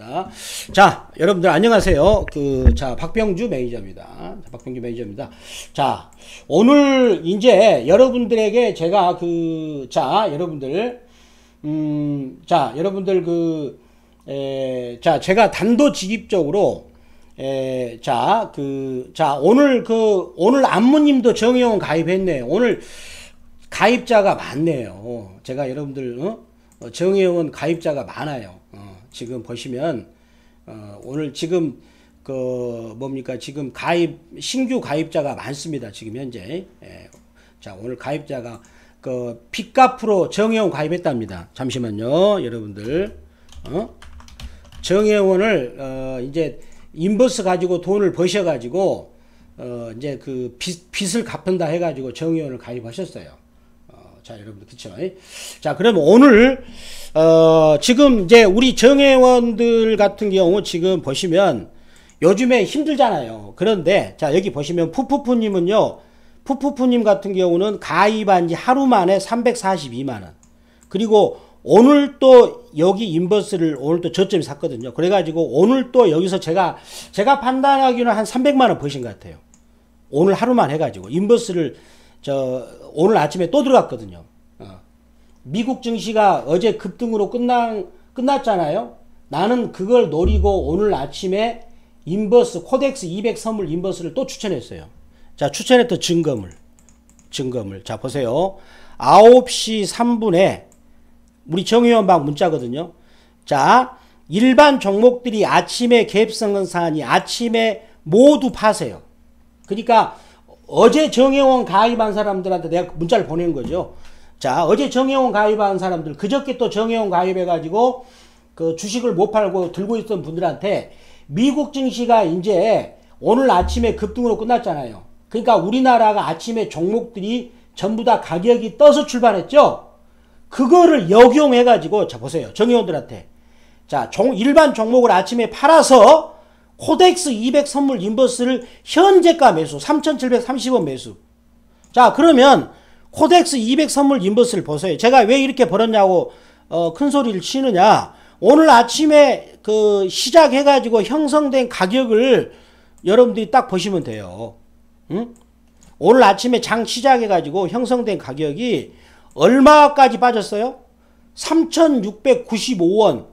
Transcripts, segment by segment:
하습니다 자, 여러분들 안녕하세요. 그, 자, 박병주 매니저입니다. 박병주 매니저입니다. 자, 오늘 이제 여러분들에게 제가 그, 자, 여러분들, 음, 자, 여러분들 그, 에, 자, 제가 단도직입적으로 에, 자, 그, 자, 오늘 그, 오늘 안무님도 정의원 가입했네요. 오늘 가입자가 많네요. 제가 여러분들, 어? 어 정의원 가입자가 많아요. 지금 보시면 어, 오늘 지금 그 뭡니까 지금 가입 신규 가입자가 많습니다. 지금 현재 예. 자 오늘 가입자가 그 빚값으로 정회원 가입했답니다. 잠시만요, 여러분들. 어? 정회원을 어, 이제 인버스 가지고 돈을 버셔 가지고 어, 이제 그 빚, 빚을 갚는다 해가지고 정회원을 가입하셨어요. 자, 여러분들, 그쵸. 자, 그러면 오늘, 어, 지금 이제 우리 정회원들 같은 경우 지금 보시면 요즘에 힘들잖아요. 그런데, 자, 여기 보시면 푸푸푸님은요, 푸푸푸님 같은 경우는 가입한 지 하루 만에 342만원. 그리고 오늘 또 여기 인버스를 오늘 또 저점이 샀거든요. 그래가지고 오늘 또 여기서 제가, 제가 판단하기는한 300만원 버신 것 같아요. 오늘 하루만 해가지고 인버스를 저 오늘 아침에 또 들어갔거든요. 어. 미국 증시가 어제 급등으로 끝난 끝났잖아요. 나는 그걸 노리고 오늘 아침에 인버스 코덱스 200 선물 인버스를 또 추천했어요. 자, 추천했던 증거물. 증거물. 자, 보세요. 9시 3분에 우리 정의원방 문자거든요. 자, 일반 종목들이 아침에 갭입성은 사안이 아침에 모두 파세요. 그러니까 어제 정혜원 가입한 사람들한테 내가 그 문자를 보낸 거죠. 자, 어제 정혜원 가입한 사람들, 그저께 또 정혜원 가입해가지고 그 주식을 못 팔고 들고 있던 분들한테 미국 증시가 이제 오늘 아침에 급등으로 끝났잖아요. 그러니까 우리나라가 아침에 종목들이 전부 다 가격이 떠서 출발했죠. 그거를 역용해가지고 자 보세요 정의원들한테 자 종, 일반 종목을 아침에 팔아서 코덱스 200 선물 인버스를 현재가 매수 3,730원 매수 자 그러면 코덱스 200 선물 인버스를 보세요 제가 왜 이렇게 벌었냐고 어, 큰소리를 치느냐 오늘 아침에 그 시작해 가지고 형성된 가격을 여러분들이 딱 보시면 돼요 응? 오늘 아침에 장 시작해 가지고 형성된 가격이 얼마까지 빠졌어요? 3,695원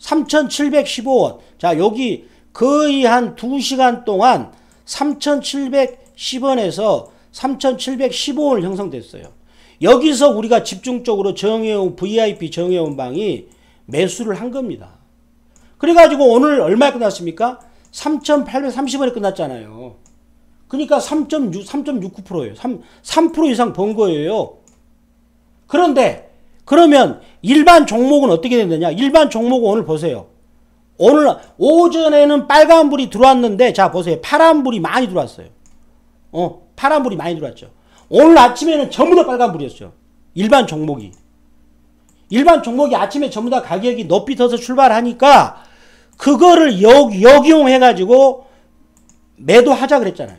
3,715원 자 여기 거의 한 2시간 동안 3,710원에서 3,715원을 형성됐어요. 여기서 우리가 집중적으로 정해온 VIP 정해온 방이 매수를 한 겁니다. 그래가지고 오늘 얼마에 끝났습니까? 3,830원에 끝났잖아요. 그러니까 3.6, 예요 3, 3% 이상 번 거예요. 그런데 그러면 일반 종목은 어떻게 되느냐? 일반 종목은 오늘 보세요. 오늘 오전에는 빨간불이 들어왔는데 자 보세요. 파란불이 많이 들어왔어요. 어, 파란불이 많이 들어왔죠. 오늘 아침에는 전부 다 빨간불이었어요. 일반 종목이. 일반 종목이 아침에 전부 다 가격이 높이 떠서 출발하니까 그거를 역, 역용해가지고 매도하자 그랬잖아요.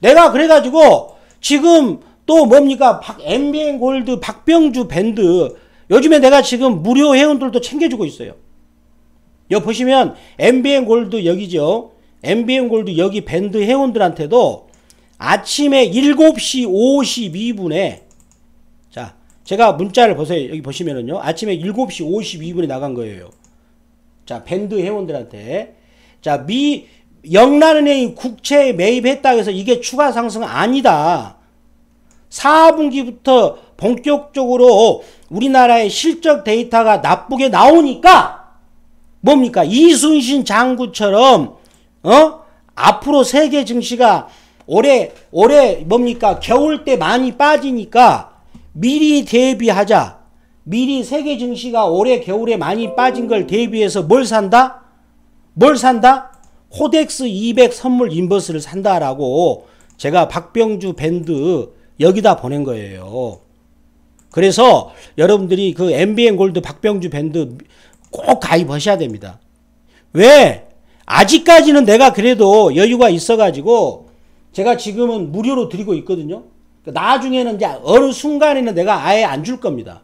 내가 그래가지고 지금 또 뭡니까 박, MBN 골드 박병주 밴드 요즘에 내가 지금 무료 회원들도 챙겨주고 있어요. 여기 보시면 MBN 골드 여기죠. MBN 골드 여기 밴드 회원들한테도 아침에 7시 52분에 자 제가 문자를 보세요. 여기 보시면은요. 아침에 7시 52분에 나간 거예요. 자 밴드 회원들한테 자 미 영란은행 국채에 매입했다 해서 이게 추가 상승 아니다. 4분기부터 본격적으로 우리나라의 실적 데이터가 나쁘게 나오니까 뭡니까? 이순신 장군처럼 어? 앞으로 세계 증시가 올해 올해 뭡니까? 겨울 때 많이 빠지니까 미리 대비하자. 미리 세계 증시가 올해 겨울에 많이 빠진 걸 대비해서 뭘 산다? 뭘 산다? 코덱스 200 선물 인버스를 산다라고 제가 박병주 밴드 여기다 보낸 거예요. 그래서 여러분들이 그 MBN 골드 박병주 밴드 꼭 가입하셔야 됩니다. 왜? 아직까지는 내가 그래도 여유가 있어가지고 제가 지금은 무료로 드리고 있거든요. 그러니까 나중에는 이제 어느 순간에는 내가 아예 안 줄 겁니다.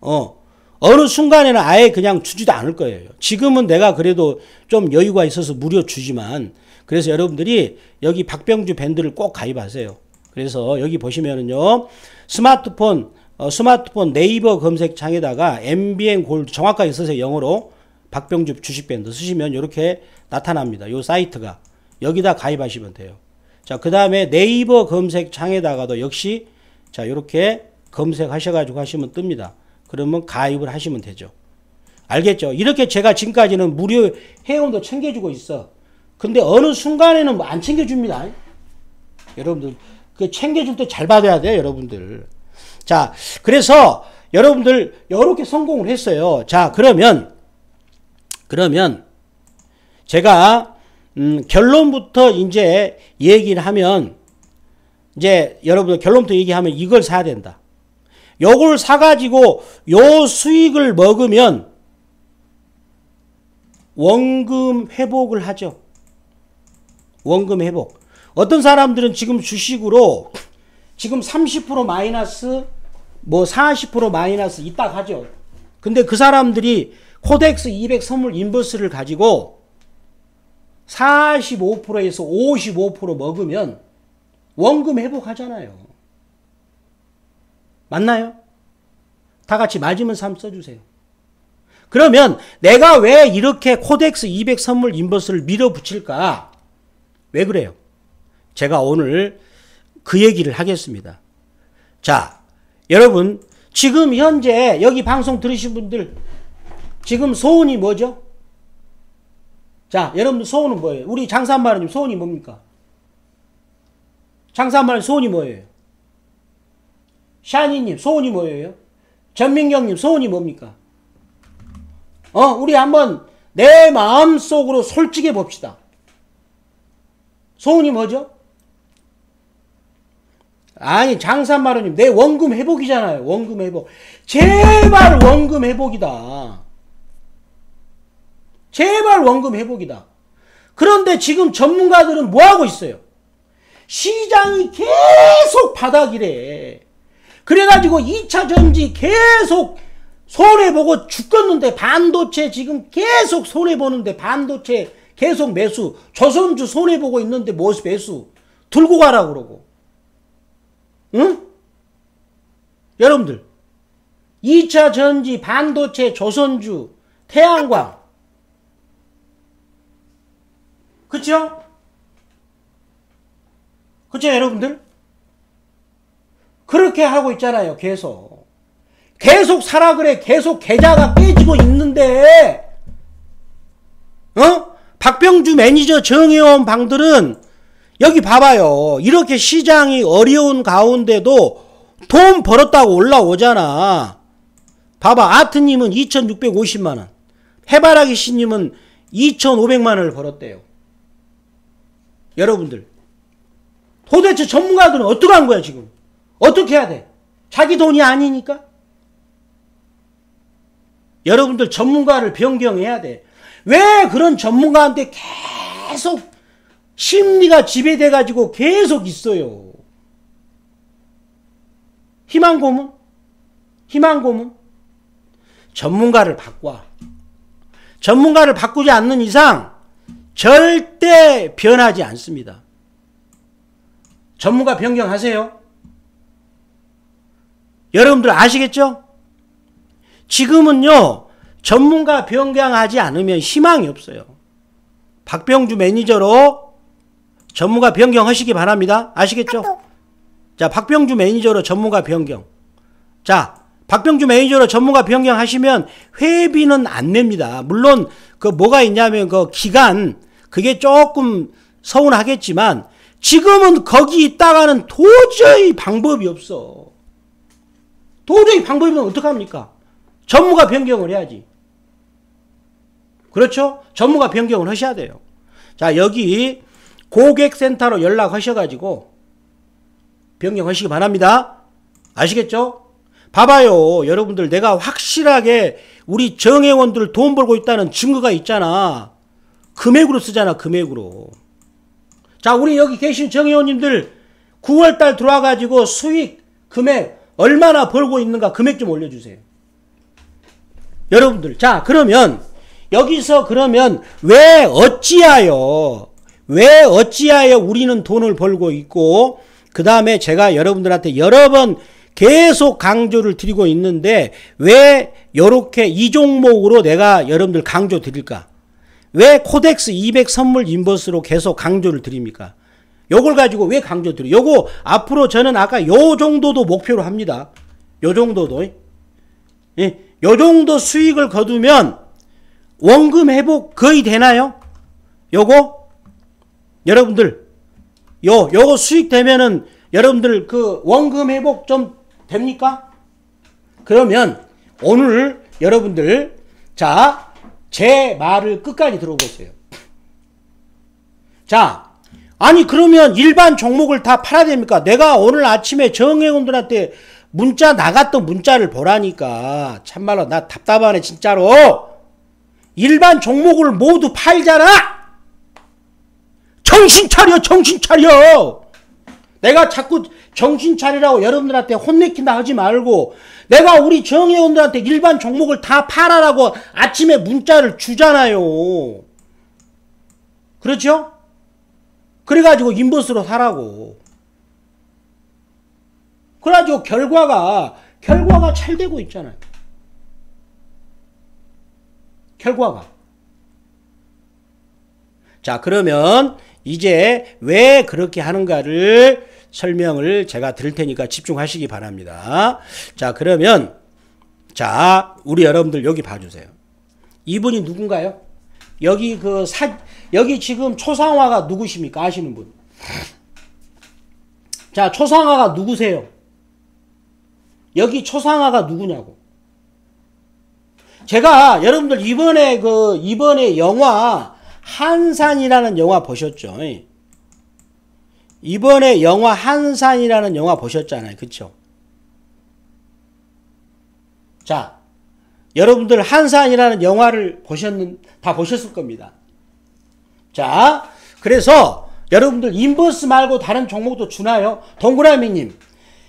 어. 어느 순간에는 아예 그냥 주지도 않을 거예요. 지금은 내가 그래도 좀 여유가 있어서 무료 주지만 그래서 여러분들이 여기 박병주 밴드를 꼭 가입하세요. 그래서 여기 보시면은요. 스마트폰 어, 스마트폰 네이버 검색창에다가 MBN 골드 정확하게 쓰세요. 영어로 박병주 주식밴드 쓰시면 이렇게 나타납니다. 요 사이트가 여기다 가입하시면 돼요. 자, 그 다음에 네이버 검색창에다가도 역시 자, 이렇게 검색하셔가지고 하시면 뜹니다. 그러면 가입을 하시면 되죠. 알겠죠? 이렇게 제가 지금까지는 무료 회원도 챙겨주고 있어. 근데 어느 순간에는 뭐 안 챙겨줍니다. 여러분들, 그 챙겨줄 때 잘 받아야 돼요, 여러분들. 자, 그래서 여러분들 이렇게 성공을 했어요. 자, 그러면 그러면 제가 음, 결론부터 이제 얘기를 하면 이제 여러분들 결론부터 얘기하면 이걸 사야 된다. 요걸 사가지고 요 수익을 먹으면 원금 회복을 하죠. 원금 회복. 어떤 사람들은 지금 주식으로 지금 30% 마이너스 뭐40% 마이너스 있다 가죠 근데 그 사람들이 코덱스 200 선물 인버스를 가지고 45%에서 55% 먹으면 원금 회복하잖아요. 맞나요? 다 같이 맞으면 3 써주세요. 그러면 내가 왜 이렇게 코덱스 200 선물 인버스를 밀어붙일까? 왜 그래요? 제가 오늘 그 얘기를 하겠습니다. 자, 여러분 지금 현재 여기 방송 들으신 분들 지금 소원이 뭐죠? 자 여러분 소원은 뭐예요? 우리 장사마님 소원이 뭡니까? 장사마루 소원이 뭐예요? 샤니님 소원이 뭐예요? 전민경님 소원이 뭡니까? 어 우리 한번 내 마음속으로 솔직해 봅시다. 소원이 뭐죠? 아니 장산마루님 내 원금 회복이잖아요 원금 회복 제발 원금 회복이다 제발 원금 회복이다 그런데 지금 전문가들은 뭐하고 있어요 시장이 계속 바닥이래 그래가지고 2차 전지 계속 손해보고 죽겠는데 반도체 지금 계속 손해보는데 반도체 계속 매수 조선주 손해보고 있는데 뭐 매수 들고 가라 그러고 응? 여러분들 2차 전지, 반도체, 조선주, 태양광 그쵸? 그쵸 여러분들? 그렇게 하고 있잖아요 계속 계속 사라 그래 계속 계좌가 깨지고 있는데 어? 박병주 매니저 정의원 방들은 여기 봐봐요. 이렇게 시장이 어려운 가운데도 돈 벌었다고 올라오잖아. 봐봐. 아트님은 2,650만원. 해바라기 씨님은 2,500만원을 벌었대요. 여러분들. 도대체 전문가들은 어떻게 한 거야, 지금? 어떻게 해야 돼? 자기 돈이 아니니까? 여러분들 전문가를 변경해야 돼. 왜 그런 전문가한테 계속 심리가 지배돼 가지고 계속 있어요. 희망 고문? 희망 고문? 전문가를 바꿔. 전문가를 바꾸지 않는 이상 절대 변하지 않습니다. 전문가 변경하세요. 여러분들 아시겠죠? 지금은요, 전문가 변경하지 않으면 희망이 없어요. 박병주 매니저로 전무가 변경하시기 바랍니다. 아시겠죠? 자, 박병주 매니저로 전무가 변경. 자, 박병주 매니저로 전무가 변경하시면 회비는 안 냅니다. 물론 그 뭐가 있냐면 그 기간 그게 조금 서운하겠지만 지금은 거기 있다가는 도저히 방법이 없어. 도저히 방법이 면 어떡합니까? 전무가 변경을 해야지. 그렇죠? 전무가 변경을 하셔야 돼요. 자, 여기 고객센터로 연락하셔가지고 변경하시기 바랍니다. 아시겠죠? 봐봐요. 여러분들 내가 확실하게 우리 정회원들 돈 벌고 있다는 증거가 있잖아. 금액으로 쓰잖아. 금액으로. 자 우리 여기 계신 정회원님들 9월달 들어와가지고 수익 금액 얼마나 벌고 있는가 금액 좀 올려주세요. 여러분들 자 그러면 여기서 그러면 왜 어찌하여 왜 어찌하여 우리는 돈을 벌고 있고 그 다음에 제가 여러분들한테 여러 번 계속 강조를 드리고 있는데 왜 이렇게 이 종목으로 내가 여러분들 강조 드릴까? 왜 코덱스 200 선물 인버스로 계속 강조를 드립니까? 요걸 가지고 왜 강조 드려요? 요거 앞으로 저는 아까 요 정도도 목표로 합니다. 요 정도도. 예, 요 정도 수익을 거두면 원금 회복 거의 되나요? 요거? 여러분들 요 요거 수익 되면은 여러분들 그 원금 회복 좀 됩니까? 그러면 오늘 여러분들 자제 말을 끝까지 들어보세요. 자 아니 그러면 일반 종목을 다 팔아야 됩니까? 내가 오늘 아침에 정회원들한테 문자 나갔던 문자를 보라니까 참말로 나 답답하네 진짜로 일반 종목을 모두 팔잖아 정신 차려 정신 차려 내가 자꾸 정신 차리라고 여러분들한테 혼내킨다 하지 말고 내가 우리 정회원들한테 일반 종목을 다 팔아라고 아침에 문자를 주잖아요 그렇죠? 그래가지고 인버스로 사라고 그래가지고 결과가 결과가 잘 되고 있잖아요 결과가 자 그러면 이제 왜 그렇게 하는가를 설명을 제가 드릴 테니까 집중하시기 바랍니다. 자, 그러면 자, 우리 여러분들 여기 봐 주세요. 이분이 누군가요? 여기 그 사, 여기 지금 초상화가 누구십니까? 아시는 분. 자, 초상화가 누구세요? 여기 초상화가 누구냐고. 제가 여러분들 이번에 그 이번에 영화 한산이라는 영화 보셨죠? 이번에 영화 한산이라는 영화 보셨잖아요. 그쵸? 자, 여러분들 한산이라는 영화를 보셨는, 다 보셨을 겁니다. 자, 그래서 여러분들 인버스 말고 다른 종목도 주나요? 동그라미님,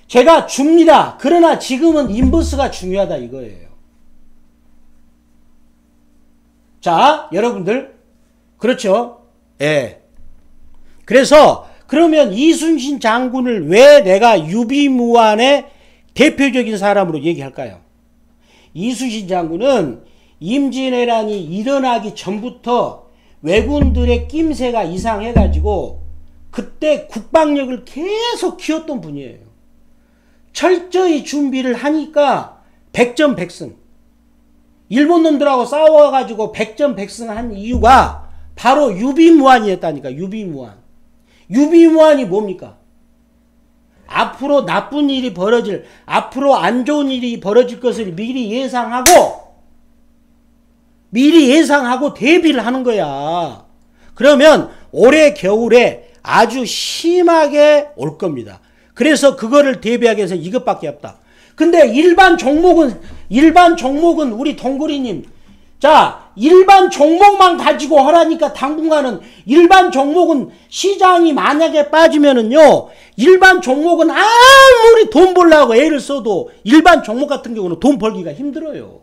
제가 줍니다. 그러나 지금은 인버스가 중요하다 이거예요. 자, 여러분들 그렇죠? 예. 그래서 그러면 이순신 장군을 왜 내가 유비무환의 대표적인 사람으로 얘기할까요? 이순신 장군은 임진왜란이 일어나기 전부터 왜군들의 낌새가 이상해가지고 그때 국방력을 계속 키웠던 분이에요. 철저히 준비를 하니까 1 0 0승 일본 놈들하고 싸워가지고 1 0 0승한 이유가 바로 유비무한이었다니까 유비무한. 유비무한이 뭡니까? 앞으로 나쁜 일이 벌어질 앞으로 안 좋은 일이 벌어질 것을 미리 예상하고 미리 예상하고 대비를 하는 거야. 그러면 올해 겨울에 아주 심하게 올 겁니다. 그래서 그거를 대비하기 위해서 이것밖에 없다. 근데 일반 종목은 일반 종목은 우리 동그리님 자, 일반 종목만 가지고 하라니까 당분간은 일반 종목은 시장이 만약에 빠지면은요, 일반 종목은 아무리 돈 벌려고 애를 써도 일반 종목 같은 경우는 돈 벌기가 힘들어요.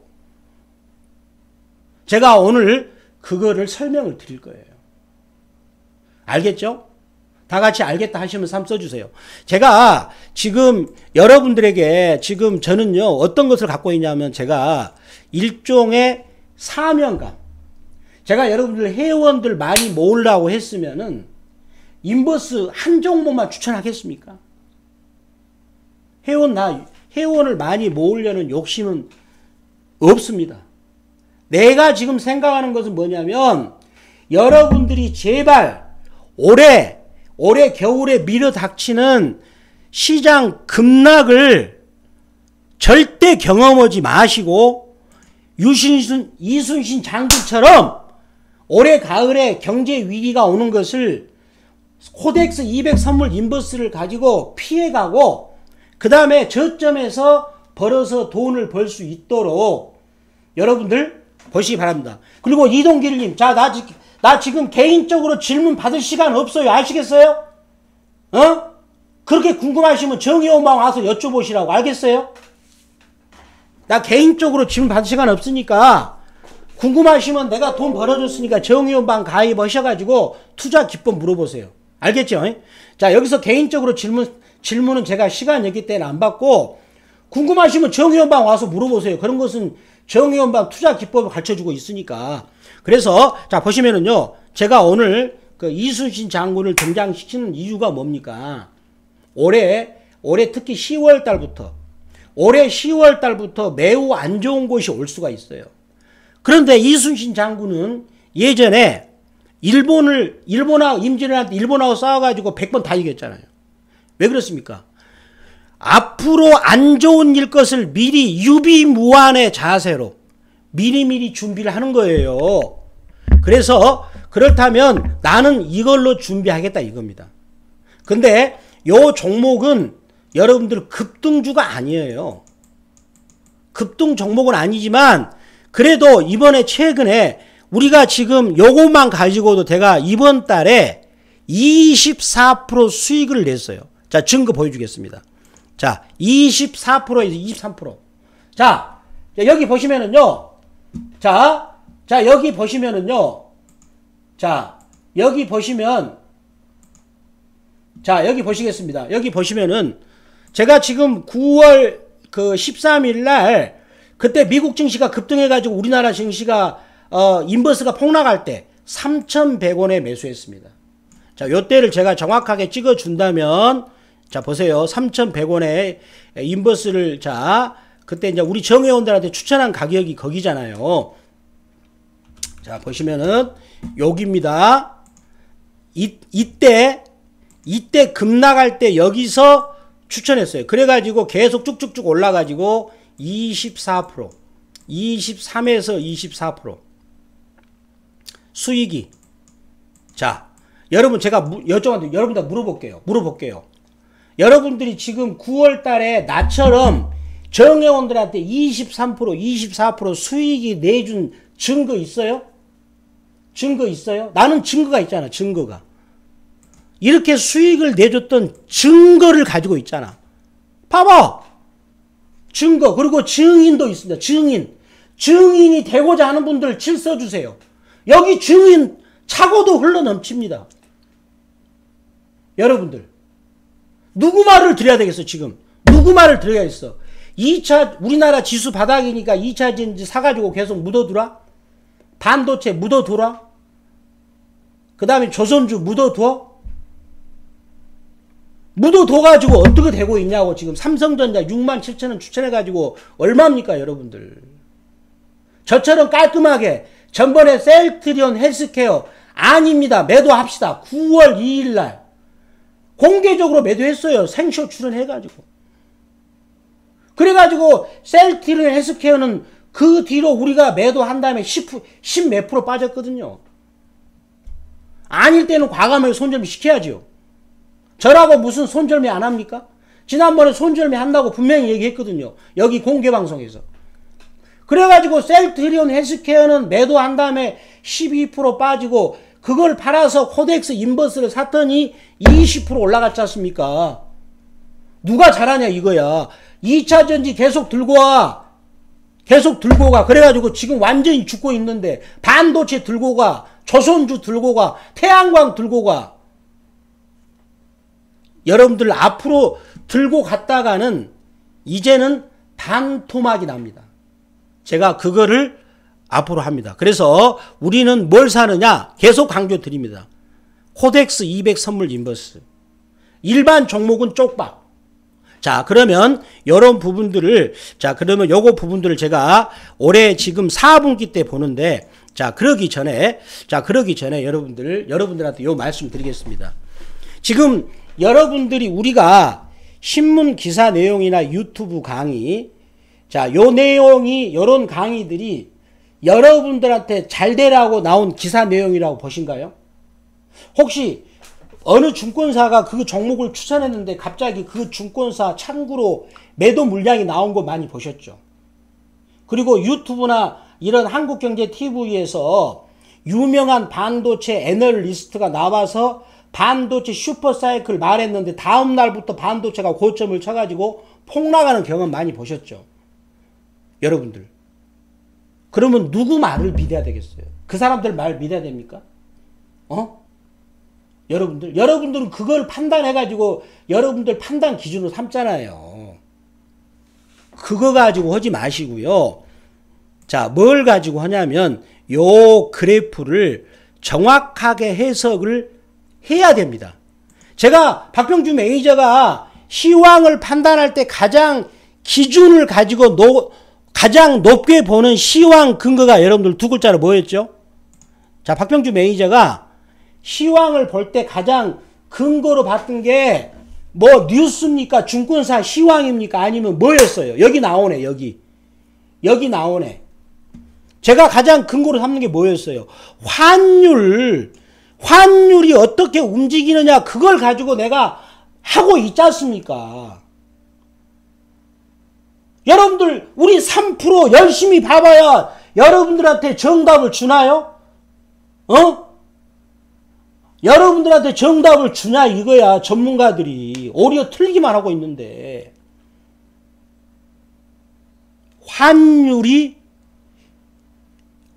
제가 오늘 그거를 설명을 드릴 거예요. 알겠죠? 다 같이 알겠다 하시면 3 써주세요. 제가 지금 여러분들에게 지금 저는요, 어떤 것을 갖고 있냐면 제가 일종의 사명감. 제가 여러분들 회원들 많이 모으려고 했으면은 인버스 한 종목만 추천하겠습니까? 회원 나 회원을 많이 모으려는 욕심은 없습니다. 내가 지금 생각하는 것은 뭐냐면 여러분들이 제발 올해 올해 겨울에 밀어닥치는 시장 급락을 절대 경험하지 마시고 유신순, 이순신 장군처럼 올해 가을에 경제 위기가 오는 것을 코덱스 200 선물 인버스를 가지고 피해가고 그 다음에 저점에서 벌어서 돈을 벌 수 있도록 여러분들 보시기 바랍니다. 그리고 이동길님, 자, 나, 지, 나 지금 개인적으로 질문 받을 시간 없어요. 아시겠어요? 어? 그렇게 궁금하시면 정의원방 와서 여쭤보시라고. 알겠어요? 나 개인적으로 지금 받을 시간 없으니까 궁금하시면 내가 돈 벌어줬으니까 정의이원방 가입하셔가지고 투자 기법 물어보세요. 알겠죠? 자 여기서 개인적으로 질문 질문은 제가 시간 여기 때는 안 받고 궁금하시면 정의이원방 와서 물어보세요. 그런 것은 정의이원방 투자 기법을 가르쳐주고 있으니까 그래서 자 보시면은요 제가 오늘 그 이순신 장군을 등장시키는 이유가 뭡니까? 올해 올해 특히 10월 달부터 올해 10월 달부터 매우 안 좋은 곳이 올 수가 있어요. 그런데 이순신 장군은 예전에 일본을 일본하고 임진왜란때 일본하고 싸워가지고 100번 다 이겼잖아요. 왜 그렇습니까? 앞으로 안 좋은 일 것을 미리 유비무한의 자세로 미리미리 준비를 하는 거예요. 그래서 그렇다면 나는 이걸로 준비하겠다 이겁니다. 근데 요 종목은 여러분들 급등주가 아니에요. 급등 종목은 아니지만 그래도 이번에 최근에 우리가 지금 요것만 가지고도 제가 이번 달에 24% 수익을 냈어요. 자, 증거 보여주겠습니다. 자, 24%에서 23%. 자, 여기 보시면은요. 자, 자, 여기 보시면은요. 자, 여기 보시면 자, 여기 보시겠습니다. 여기 보시면은 제가 지금 9월 그 13일 날 그때 미국 증시가 급등해가지고 우리나라 증시가 어, 인버스가 폭락할 때 3,100원에 매수했습니다. 자, 요때를 제가 정확하게 찍어준다면 자, 보세요. 3,100원에 인버스를 자, 그때 이제 우리 정회원들한테 추천한 가격이 거기잖아요. 자, 보시면은 여기입니다. 이, 이때 이때 급락할 때 여기서 추천했어요. 그래가지고 계속 쭉쭉쭉 올라가지고 24%, 23에서 24% 수익이. 자, 여러분 제가 여쭤봤는데 여러분 다 물어볼게요. 물어볼게요. 여러분들이 지금 9월 달에 나처럼 정회원들한테 23%, 24% 수익이 내준 증거 있어요? 증거 있어요? 나는 증거가 있잖아, 증거가. 이렇게 수익을 내줬던 증거를 가지고 있잖아. 봐봐. 증거 그리고 증인도 있습니다. 증인. 증인이 되고자 하는 분들 칠 써주세요. 여기 증인 착오도 흘러넘칩니다. 여러분들 누구 말을 드려야 되겠어 지금 누구 말을 드려야겠어 2차 우리나라 지수 바닥이니까 2차 진지 사가지고 계속 묻어두라 반도체 묻어두라 그 다음에 조선주 묻어두어 무도 둬가지고 어떻게 되고 있냐고 지금 삼성전자 6만 7천원 추천해가지고 얼마입니까 여러분들 저처럼 깔끔하게 전번에 셀트리온 헬스케어 아닙니다 매도합시다 9월 2일날 공개적으로 매도했어요 생쇼 출연해가지고 그래가지고 셀트리온 헬스케어는 그 뒤로 우리가 매도한 다음에 10, 몇 프로 빠졌거든요 아닐 때는 과감하게 손절을 시켜야죠 저라고 무슨 손절매안 합니까? 지난번에 손절매 한다고 분명히 얘기했거든요. 여기 공개방송에서. 그래가지고 셀트리온 헬스케어는 매도한 다음에 12% 빠지고 그걸 팔아서 코덱스 인버스를 샀더니 20% 올라갔지 않습니까? 누가 잘하냐 이거야. 2차전지 계속 들고 와. 계속 들고 가. 그래가지고 지금 완전히 죽고 있는데 반도체 들고 가. 조선주 들고 가. 태양광 들고 가. 여러분들 앞으로 들고 갔다가는 이제는 반토막이 납니다. 제가 그거를 앞으로 합니다. 그래서 우리는 뭘 사느냐? 계속 강조 드립니다. 코덱스 200 선물 인버스. 일반 종목은 쪽박. 자, 그러면 이런 부분들을 자, 그러면 요거 부분들을 제가 올해 지금 4분기 때 보는데 자, 그러기 전에 자, 그러기 전에 여러분들 여러분들한테 요 말씀 드리겠습니다. 지금 여러분들이 우리가 신문 기사 내용이나 유튜브 강의 자, 요 내용이 요런 강의들이 여러분들한테 잘 되라고 나온 기사 내용이라고 보신가요? 혹시 어느 증권사가 그 종목을 추천했는데 갑자기 그 증권사 창구로 매도 물량이 나온 거 많이 보셨죠? 그리고 유튜브나 이런 한국경제TV에서 유명한 반도체 애널리스트가 나와서 반도체 슈퍼사이클 말했는데 다음 날부터 반도체가 고점을 쳐가지고 폭락하는 경험 많이 보셨죠? 여러분들. 그러면 누구 말을 믿어야 되겠어요? 그 사람들 말 믿어야 됩니까? 어? 여러분들, 여러분들은 그걸 판단해가지고 여러분들 판단 기준으로 삼잖아요. 그거 가지고 하지 마시고요. 자, 뭘 가지고 하냐면 요 그래프를 정확하게 해석을 해야 됩니다. 제가 박병주 매니저가 시황을 판단할 때 가장 기준을 가지고 노, 가장 높게 보는 시황 근거가 여러분들 두 글자로 뭐였죠? 자, 박병주 매니저가 시황을 볼 때 가장 근거로 봤던 게 뭐 뉴스입니까? 증권사 시황입니까? 아니면 뭐였어요? 여기 나오네, 여기. 여기 나오네. 제가 가장 근거로 삼는 게 뭐였어요? 환율, 환율이 어떻게 움직이느냐 그걸 가지고 내가 하고 있지 않습니까? 여러분들 우리 3% 열심히 봐봐야 여러분들한테 정답을 주나요? 어? 여러분들한테 정답을 주냐 이거야 전문가들이 오히려 틀리기만 하고 있는데 환율이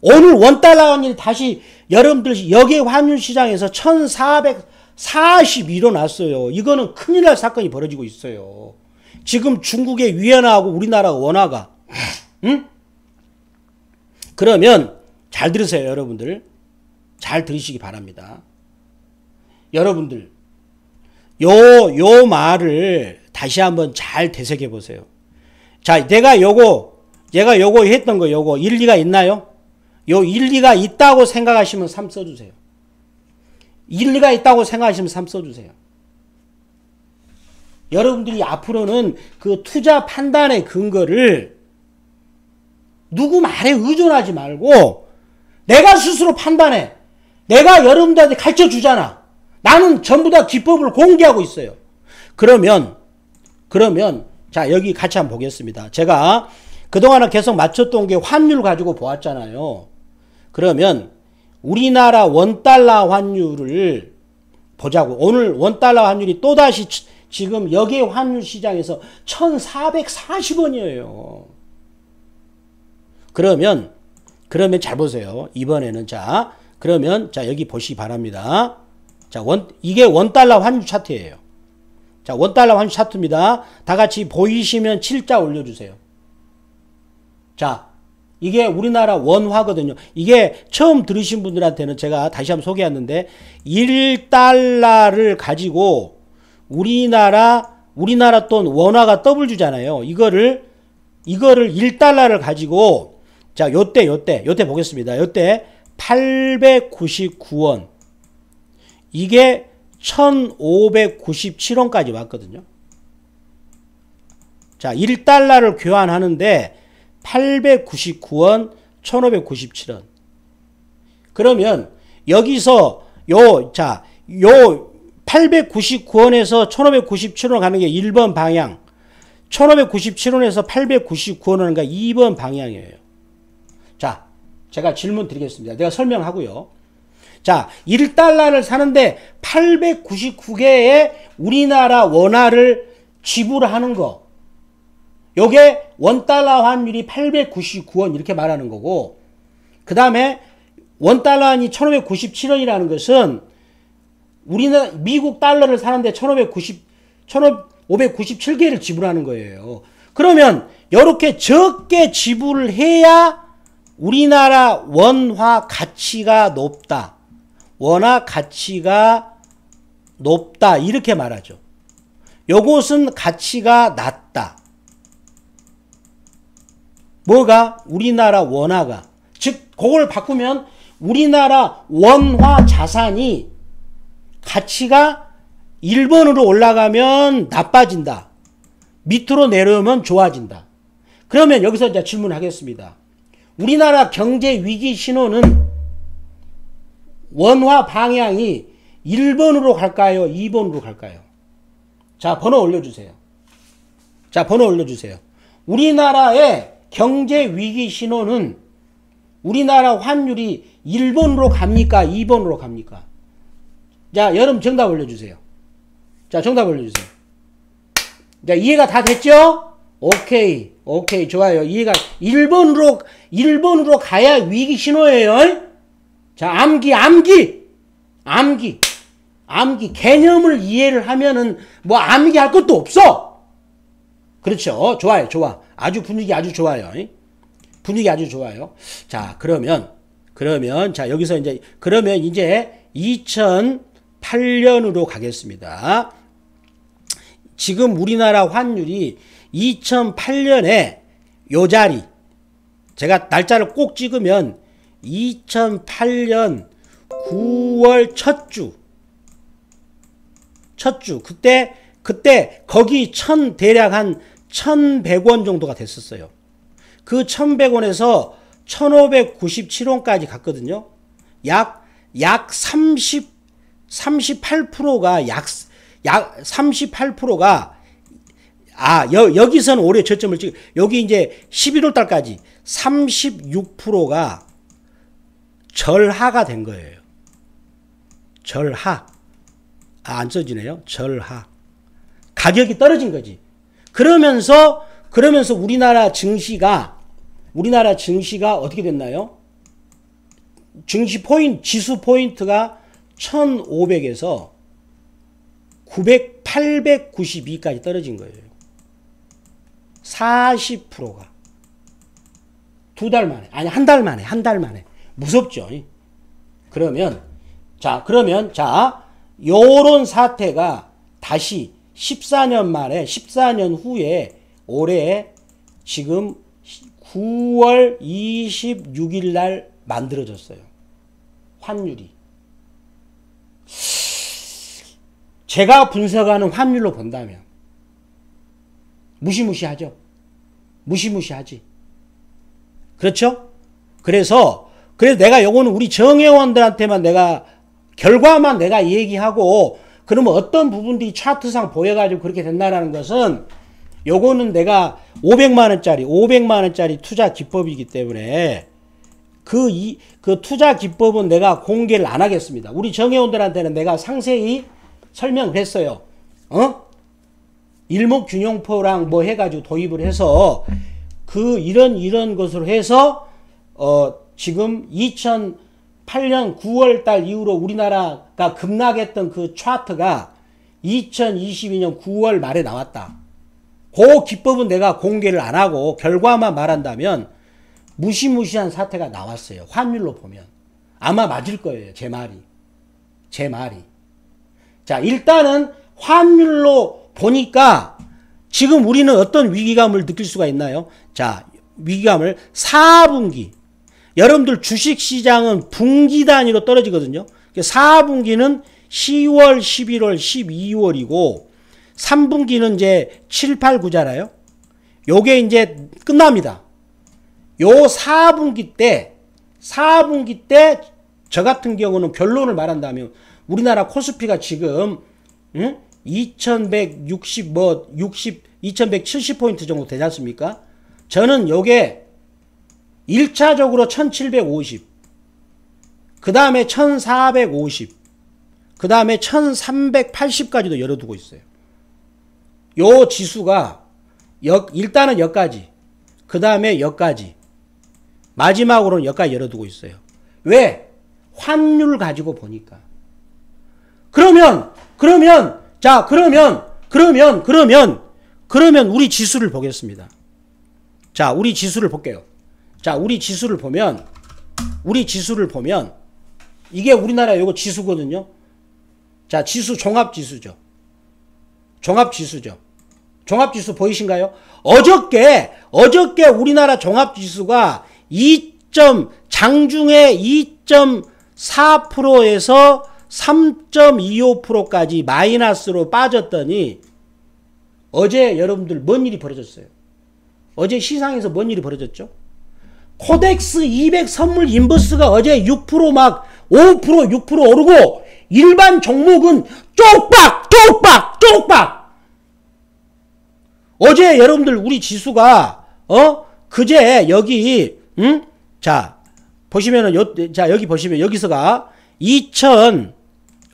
오늘 원달러 환율이 다시 여러분들 여기 환율시장에서 1442로 났어요. 이거는 큰일 날 사건이 벌어지고 있어요. 지금 중국의 위안화하고 우리나라 원화가 응? 그러면 잘 들으세요 여러분들 잘 들으시기 바랍니다. 여러분들 요 요 말을 다시 한번 잘 되새겨 보세요. 자, 내가 요거, 내가 요거 했던 거 요거 일리가 있나요? 요 일리가 있다고 생각하시면 3 써주세요. 일리가 있다고 생각하시면 3 써주세요. 여러분들이 앞으로는 그 투자 판단의 근거를 누구 말에 의존하지 말고 내가 스스로 판단해. 내가 여러분들한테 가르쳐 주잖아. 나는 전부 다 기법을 공개하고 있어요. 그러면 그러면 자 여기 같이 한번 보겠습니다. 제가 그동안 계속 맞췄던 게 환율 가지고 보았잖아요. 그러면 우리나라 원달러 환율을 보자고. 오늘 원달러 환율이 또다시 지금 여기 환율 시장에서 1440원이에요. 그러면, 그러면 잘 보세요. 이번에는 자, 그러면 자, 여기 보시기 바랍니다. 자, 원, 이게 원달러 환율 차트예요. 자, 원달러 환율 차트입니다. 다 같이 보이시면 7자 올려주세요. 자, 이게 우리나라 원화거든요. 이게 처음 들으신 분들한테는 제가 다시 한번 소개하는데 1달러를 가지고 우리나라 우리나라 돈 원화가 더블 주잖아요. 이거를 이거를 1달러를 가지고 자, 요때 요때 요때 보겠습니다. 요때 899원. 이게 1597원까지 왔거든요. 자, 1달러를 교환하는데 899원, 1597원. 그러면 여기서 요, 자, 요 899원에서 1597원 가는 게 1번 방향, 1597원에서 899원으로 가 2번 방향이에요. 자, 제가 질문 드리겠습니다. 내가 설명하고요. 자, 1달러를 사는데 899개의 우리나라 원화를 지불하는 거. 요게 원달러 환율이 899원 이렇게 말하는 거고 그 다음에 원달러 환이 1597원이라는 것은 우리나 미국 달러를 사는데 1590, 1597개를 지불하는 거예요. 그러면 이렇게 적게 지불을 해야 우리나라 원화 가치가 높다. 원화 가치가 높다. 이렇게 말하죠. 요것은 가치가 낮다. 뭐가 우리나라 원화가 즉 그걸 바꾸면 우리나라 원화 자산이 가치가 일본으로 올라가면 나빠진다. 밑으로 내려오면 좋아진다. 그러면 여기서 이제 질문하겠습니다. 우리나라 경제 위기 신호는 원화 방향이 1번으로 갈까요? 2번으로 갈까요? 자, 번호 올려주세요. 자, 번호 올려주세요. 우리나라의 경제 위기 신호는 우리나라 환율이 1번으로 갑니까? 2번으로 갑니까? 자, 여러분 정답 올려주세요. 자, 정답 올려주세요. 자, 이해가 다 됐죠? 오케이. 오케이. 좋아요. 이해가. 1번으로, 1번으로 가야 위기 신호예요. 자, 암기, 암기! 암기. 암기. 개념을 이해를 하면은 뭐 암기할 것도 없어! 그렇죠. 어, 좋아요. 좋아. 아주 분위기 아주 좋아요. 분위기 아주 좋아요. 자, 그러면, 그러면, 자, 여기서 이제, 그러면 이제 2008년으로 가겠습니다. 지금 우리나라 환율이 2008년에 요 자리, 제가 날짜를 꼭 찍으면 2008년 9월 첫 주, 첫 주, 그때 그때 거기 천 대략 한 1,100원 정도가 됐었어요. 그 1,100원에서 1,597원까지 갔거든요. 약, 약 30, 38%가 약, 약 38%가 아, 여, 여기서는 올해 저점을 찍, 여기 이제 11월 달까지 36%가 절하가 된 거예요. 절하. 아, 안 써지네요. 절하. 가격이 떨어진 거지. 그러면서 그러면서 우리나라 증시가 우리나라 증시가 어떻게 됐나요? 증시 포인 지수 포인트가 1500에서 900 892까지 떨어진 거예요. 40%가 두 달 만에 아니 한 달 만에 한 달 만에 무섭죠. 그러면 자, 그러면 자, 요런 사태가 다시 14년 말에 14년 후에 올해 지금 9월 26일 날 만들어졌어요. 환율이. 제가 분석하는 환율로 본다면 무시무시하죠. 무시무시하지. 그렇죠? 그래서 그래서 내가 요거는 우리 정회원들한테만 내가 결과만 내가 얘기하고 그러면 어떤 부분들이 차트상 보여가지고 그렇게 된다는 것은 요거는 내가 500만원짜리, 500만원짜리 투자 기법이기 때문에 그, 이, 그 투자 기법은 내가 공개를 안 하겠습니다. 우리 정회원들한테는 내가 상세히 설명을 했어요. 어? 일목균형포랑 뭐 해가지고 도입을 해서 그 이런 이런 것으로 해서 어 지금 2000 2008년 9월 달 이후로 우리나라가 급락했던 그 차트가 2022년 9월 말에 나왔다. 그 기법은 내가 공개를 안 하고 결과만 말한다면 무시무시한 사태가 나왔어요. 환율로 보면. 아마 맞을 거예요. 제 말이. 제 말이. 자, 일단은 환율로 보니까 지금 우리는 어떤 위기감을 느낄 수가 있나요? 자, 위기감을 4분기, 여러분들 주식 시장은 분기 단위로 떨어지거든요. 4분기는 그러니까 10월, 11월, 12월이고 3분기는 이제 7, 8, 9잖아요. 요게 이제 끝납니다. 요 4분기 때 4분기 때 저 같은 경우는 결론을 말한다면 우리나라 코스피가 지금 응? 2160뭐 60, 2170포인트 정도 되지 않습니까? 저는 요게 1차적으로 1750, 그 다음에 1450, 그 다음에 1380까지도 열어두고 있어요. 요 지수가 여, 일단은 여기까지, 그 다음에 여기까지, 마지막으로는 여기까지 열어두고 있어요. 왜? 환율 가지고 보니까. 그러면, 그러면, 자, 그러면, 그러면, 그러면, 그러면 우리 지수를 보겠습니다. 자, 우리 지수를 볼게요. 자, 우리 지수를 보면 우리 지수를 보면 이게 우리나라 요거 지수거든요. 자, 지수 종합 지수죠. 종합 지수죠. 종합 지수 보이신가요? 어저께 어저께 우리나라 종합 지수가 2. 장중에 2.4%에서 3.25%까지 마이너스로 빠졌더니 어제 여러분들 뭔 일이 벌어졌어요? 어제 시상에서 뭔 일이 벌어졌죠? 코덱스 200 선물 인버스가 어제 6%막 5% 6% 오르고 일반 종목은 쪽박 쪽박 쪽박 어제 여러분들 우리 지수가 어 그제 여기 응? 자 보시면은 요, 자 여기 보시면 여기서가 2000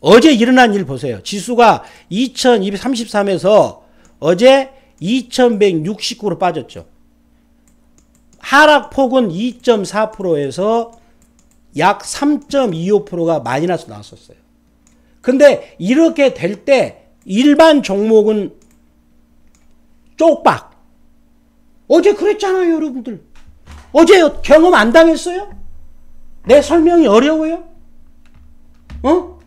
어제 일어난 일 보세요 지수가 2233에서 어제 2169로 빠졌죠 하락폭은 2.4%에서 약 3.25%가 마이너스 나왔었어요. 근데 이렇게 될 때 일반 종목은 쪽박. 어제 그랬잖아요, 여러분들. 어제 경험 안 당했어요? 내 설명이 어려워요? 어?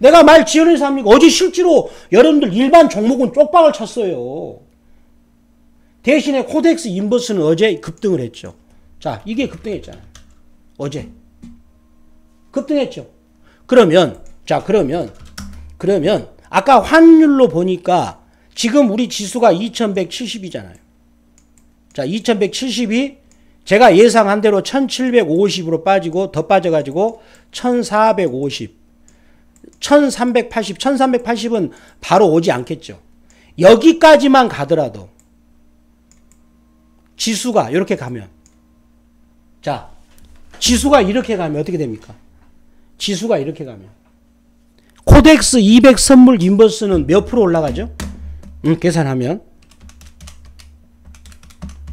내가 말 지어낸 사람이고 어제 실제로 여러분들 일반 종목은 쪽박을 쳤어요. 대신에 코덱스 인버스는 어제 급등을 했죠. 자, 이게 급등했잖아요. 어제. 급등했죠. 그러면, 자, 그러면, 그러면, 아까 환율로 보니까 지금 우리 지수가 2170이잖아요. 자, 2170이 제가 예상한 대로 1750으로 빠지고 더 빠져가지고 1450, 1380, 1380은 바로 오지 않겠죠. 여기까지만 가더라도 지수가 이렇게 가면 자 지수가 이렇게 가면 어떻게 됩니까? 지수가 이렇게 가면 코덱스 200 선물 인버스는 몇 프로 올라가죠? 음, 계산하면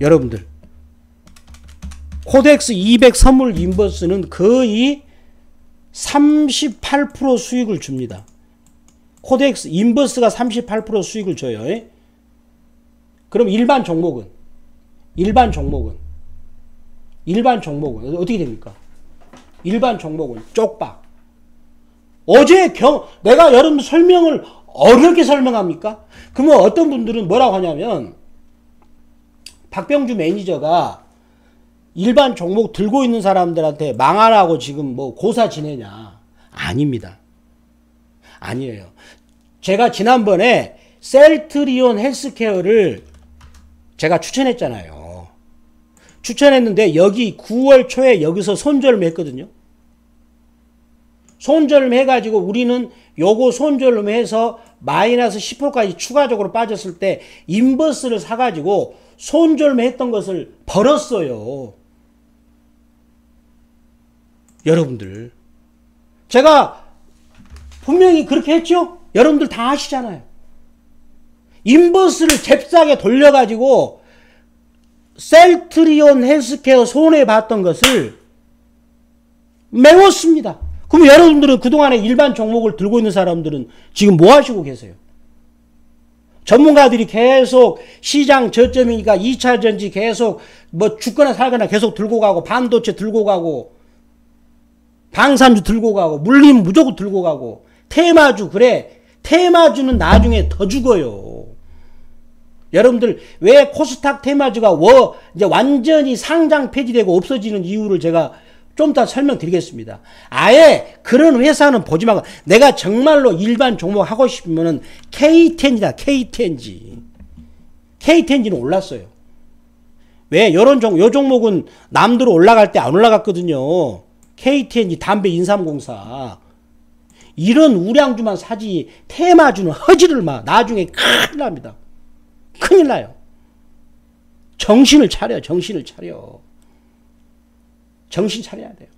여러분들 코덱스 200 선물 인버스는 거의 38% 수익을 줍니다. 코덱스 인버스가 38% 수익을 줘요. 예? 그럼 일반 종목은 일반 종목은 일반 종목은 어떻게 됩니까? 일반 종목은 쪽박. 어제 경 내가 여러분 설명을 어렵게 설명합니까? 그러면 어떤 분들은 뭐라고 하냐면 박병주 매니저가 일반 종목 들고 있는 사람들한테 망하라고 지금 뭐 고사 지내냐. 아닙니다. 아니에요. 제가 지난번에 셀트리온 헬스케어를 제가 추천했잖아요. 추천했는데 여기 9월 초에 여기서 손절매했거든요. 손절매해가지고 우리는 요거 손절매해서 마이너스 10%까지 추가적으로 빠졌을 때 인버스를 사가지고 손절매했던 것을 벌었어요. 여러분들 제가 분명히 그렇게 했죠? 여러분들 다 아시잖아요. 인버스를 잽싸게 돌려가지고 셀트리온 헬스케어 손해 봤던 것을 메웠습니다. 그럼 여러분들은 그동안에 일반 종목을 들고 있는 사람들은 지금 뭐 하시고 계세요? 전문가들이 계속 시장 저점이니까 2차 전지 계속 뭐 죽거나 살거나 계속 들고 가고 반도체 들고 가고 방산주 들고 가고 물림 무조건 들고 가고 테마주 그래 테마주는 나중에 더 죽어요. 여러분들 왜 코스닥 테마주가 워, 이제 완전히 상장 폐지되고 없어지는 이유를 제가 좀 더 설명드리겠습니다. 아예 그런 회사는 보지 마고 내가 정말로 일반 종목 하고 싶으면은 KTN이다. KTNG. KTNG는 올랐어요. 왜? 요런 종, 요 종목은 남들 올라갈 때 안 올라갔거든요. KTNG 담배 인삼공사. 이런 우량주만 사지 테마주는 허지를 마. 나중에 큰일 납니다. 큰일 나요. 정신을 차려, 정신을 차려. 정신 차려야 돼요.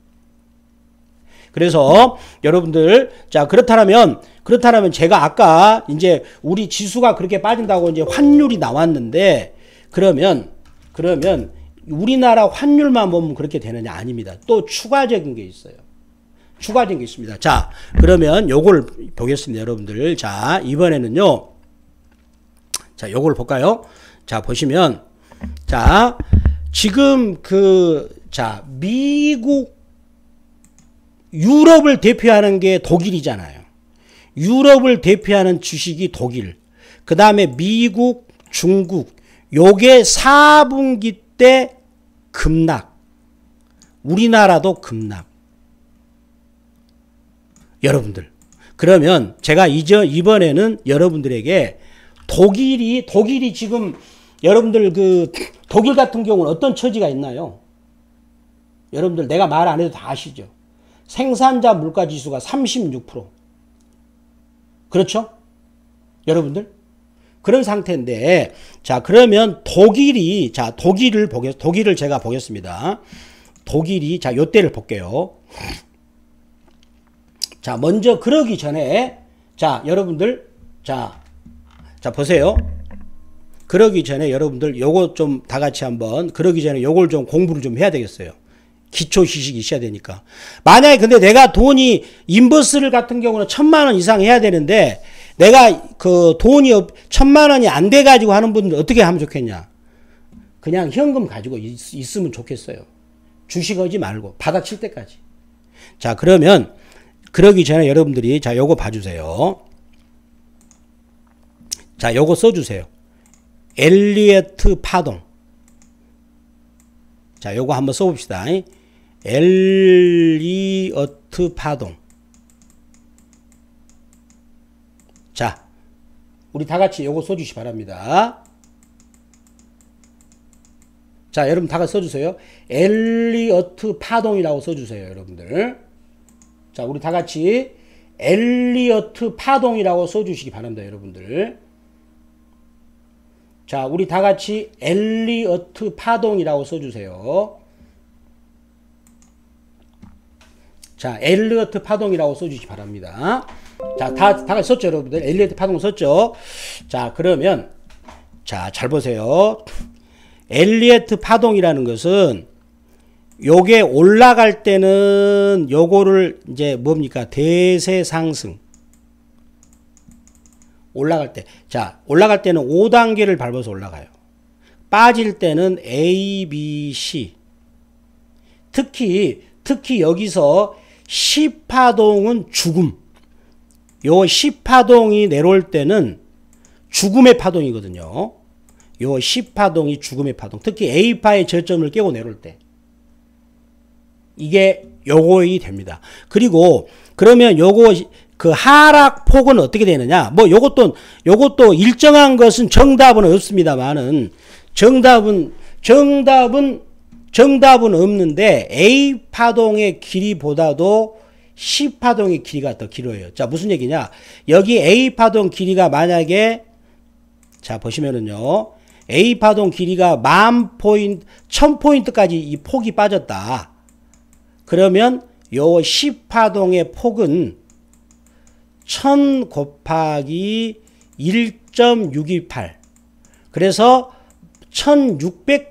그래서 여러분들 자 그렇다면 그렇다면 제가 아까 이제 우리 지수가 그렇게 빠진다고 이제 환율이 나왔는데 그러면 그러면 우리나라 환율만 보면 그렇게 되느냐 아닙니다. 또 추가적인 게 있어요. 추가적인 게 있습니다. 자 그러면 요걸 보겠습니다 여러분들 자 이번에는요 자, 요걸 볼까요? 자, 보시면 자, 지금 그 자, 미국 유럽을 대표하는 게 독일이잖아요. 유럽을 대표하는 주식이 독일. 그다음에 미국, 중국. 요게 4분기 때 급락. 우리나라도 급락. 여러분들. 그러면 제가 이제 이번에는 여러분들에게 독일이 독일이 지금 여러분들 그 독일 같은 경우는 어떤 처지가 있나요? 여러분들 내가 말 안 해도 다 아시죠? 생산자 물가 지수가 36% 그렇죠? 여러분들 그런 상태인데 자 그러면 독일이 자 독일을 보겠 독일을 제가 보겠습니다. 독일이 자 요때를 볼게요. 자 먼저 그러기 전에 자 여러분들 자 자, 보세요. 그러기 전에 여러분들 요거 좀 다 같이 한번 그러기 전에 요걸 좀 공부를 좀 해야 되겠어요. 기초 지식이 있어야 되니까. 만약에 근데 내가 돈이 인버스를 같은 경우는 천만 원 이상 해야 되는데 내가 그 돈이 천만 원이 안 돼 가지고 하는 분들 어떻게 하면 좋겠냐? 그냥 현금 가지고 있, 으면 좋겠어요. 주식하지 말고 바닥 칠 때까지. 자, 그러면 그러기 전에 여러분들이 자, 요거 봐 주세요. 자, 요거 써주세요. 엘리어트 파동. 자, 요거 한번 써봅시다. 엘리어트 파동. 자, 우리 다 같이 요거 써주시 바랍니다. 자, 여러분 다 같이 써주세요. 엘리어트 파동이라고 써주세요, 여러분들. 자, 우리 다 같이 엘리어트 파동이라고 써주시기 바랍니다, 여러분들. 자, 우리 다 같이 엘리어트 파동이라고 써주세요. 자, 엘리어트 파동이라고 써주시 바랍니다. 자, 다, 다 같이 썼죠, 여러분들? 엘리어트 파동 썼죠? 자, 그러면, 자, 잘 보세요. 엘리어트 파동이라는 것은 요게 올라갈 때는 요거를 이제 뭡니까? 대세 상승. 올라갈 때. 자, 올라갈 때는 5단계를 밟아서 올라가요. 빠질 때는 A, B, C. 특히, 특히 여기서 시파동은 죽음. 요 시파동이 내려올 때는 죽음의 파동이거든요. 요 시파동이 죽음의 파동. 특히 A파의 저점을 깨고 내려올 때. 이게 요거이 됩니다. 그리고 그러면 요거 그 하락 폭은 어떻게 되느냐? 뭐 요것도 요것도 일정한 것은 정답은 없습니다만은 정답은 정답은 정답은 없는데 A 파동의 길이보다도 C 파동의 길이가 더 길어요. 자, 무슨 얘기냐? 여기 A 파동 길이가 만약에 자, 보시면은요. A 파동 길이가 만 포인트, 천 포인트까지 이 폭이 빠졌다. 그러면 요 C 파동의 폭은 1000 곱하기 1.628 그래서 1600